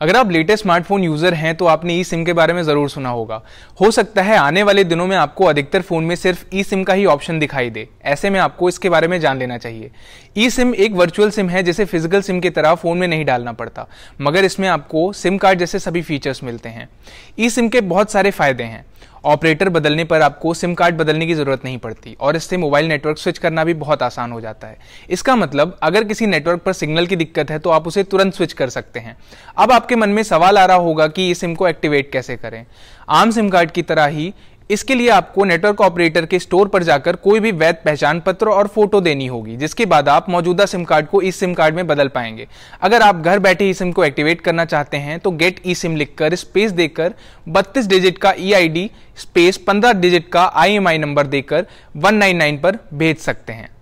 अगर आप latest smartphone user हैं तो आपने ई सिम के बारे में जरूर सुना होगा हो सकता है आने वाले दिनों में आपको अधिकतर फोन में सिर्फ ई सिम का ही ऑप्शन दिखाई दे ऐसे में आपको इसके बारे में जान लेना चाहिए ई सिम एक वर्चुअल सिम है जिसे फिजिकल सिम की तरह फोन में नहीं डालना पड़ता मगर इसमें आपको सिम कार्ड जैसे सभी फीचर्स मिलते हैं ई सिम के बहुत सारे फायदे हैं ऑपरेटर बदलने पर आपको सिम कार्ड बदलने की ज़रूरत नहीं पड़ती और इससे मोबाइल नेटवर्क स्विच करना भी बहुत आसान हो जाता है इसका मतलब अगर किसी नेटवर्क पर सिग्नल की दिक्कत है तो आप उसे तुरंत स्विच कर सकते हैं अब आपके मन में सवाल आ रहा होगा कि ये सिम को एक्टिवेट कैसे करें आम सिम कार्ड की तरह ही इसके लिए आपको नेटवर्क ऑपरेटर के स्टोर पर जाकर कोई भी वैध पहचान पत्र और फोटो देनी होगी जिसके बाद आप मौजूदा सिम कार्ड को इस सिम कार्ड में बदल पाएंगे अगर आप घर बैठे ई सिम को एक्टिवेट करना चाहते हैं तो गेट ई सिम लिखकर स्पेस देकर 32 डिजिट का ई आई डी स्पेस पंद्रह डिजिट का आई एम आई नंबर देकर नाइन पर भेज सकते हैं